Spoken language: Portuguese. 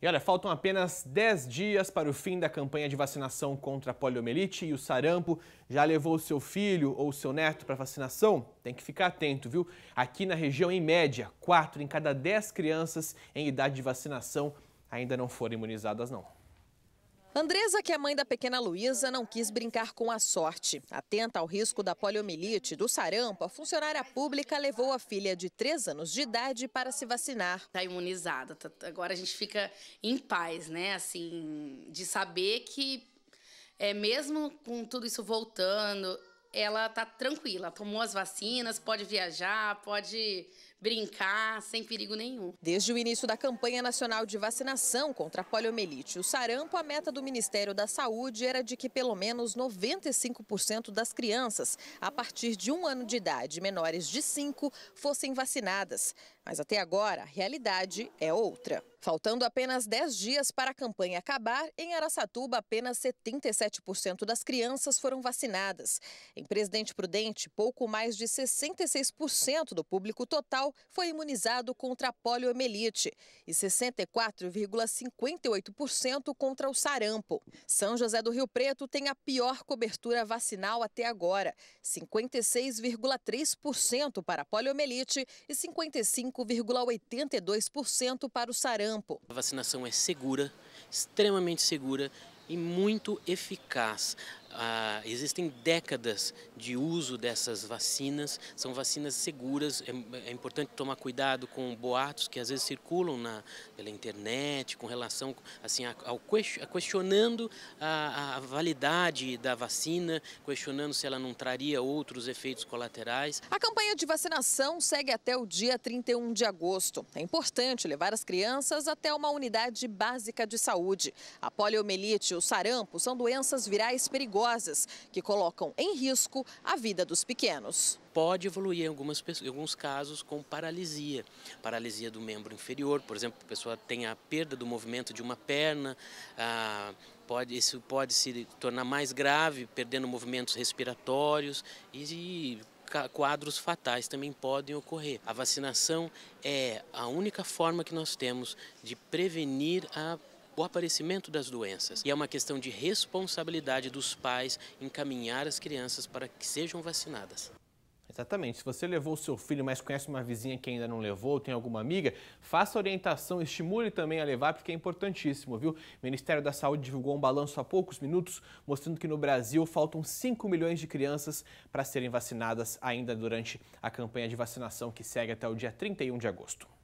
E olha, faltam apenas 10 dias para o fim da campanha de vacinação contra a poliomielite e o sarampo. Já levou seu filho ou seu neto para vacinação? Tem que ficar atento, viu? Aqui na região, em média, 4 em cada 10 crianças em idade de vacinação ainda não foram imunizadas não. Andresa, que é mãe da pequena Luísa, não quis brincar com a sorte. Atenta ao risco da poliomielite, do sarampo, a funcionária pública levou a filha de 3 anos de idade para se vacinar. Está imunizada. Tá, agora a gente fica em paz, né? Assim, de saber que é mesmo com tudo isso voltando, ela tá tranquila, tomou as vacinas, pode viajar, pode brincar sem perigo nenhum. Desde o início da campanha nacional de vacinação contra a poliomielite, o sarampo, a meta do Ministério da Saúde era de que pelo menos 95% das crianças a partir de um ano de idade, menores de 5, fossem vacinadas. Mas até agora, a realidade é outra. Faltando apenas 10 dias para a campanha acabar, em Araçatuba apenas 77% das crianças foram vacinadas. Em Presidente Prudente, pouco mais de 66% do público total foi imunizado contra a poliomielite e 64,58% contra o sarampo. São José do Rio Preto tem a pior cobertura vacinal até agora, 56,3% para a poliomielite e 55,82% para o sarampo. A vacinação é segura, extremamente segura e muito eficaz ah, existem décadas de uso dessas vacinas, são vacinas seguras, é, é, importante tomar cuidado com boatos que às vezes circulam na, pela internet, com relação assim, ao, questionando a, a validade da vacina, questionando se ela não traria outros efeitos colaterais. A campanha de vacinação segue até o dia 31 de agosto. É importante levar as crianças até uma unidade básica de saúde. A poliomielite e o sarampo são doenças virais perigosas perigosas que colocam em risco a vida dos pequenos. Pode evoluir em, algumas, em alguns casos com paralisia, paralisia do membro inferior, por exemplo, a pessoa tem a perda do movimento de uma perna, ah, pode, isso pode se tornar mais grave, perdendo movimentos respiratórios e, quadros fatais também podem ocorrer. A vacinação é a única forma que nós temos de prevenir a o aparecimento das doenças. E é uma questão de responsabilidade dos pais encaminhar as crianças para que sejam vacinadas. Exatamente. Se você levou o seu filho, mas conhece uma vizinha que ainda não levou, tem alguma amiga, faça orientação, estimule também a levar, porque é importantíssimo, viu? O Ministério da Saúde divulgou um balanço há poucos minutos, mostrando que no Brasil faltam 5 milhões de crianças para serem vacinadas ainda durante a campanha de vacinação que segue até o dia 31 de agosto.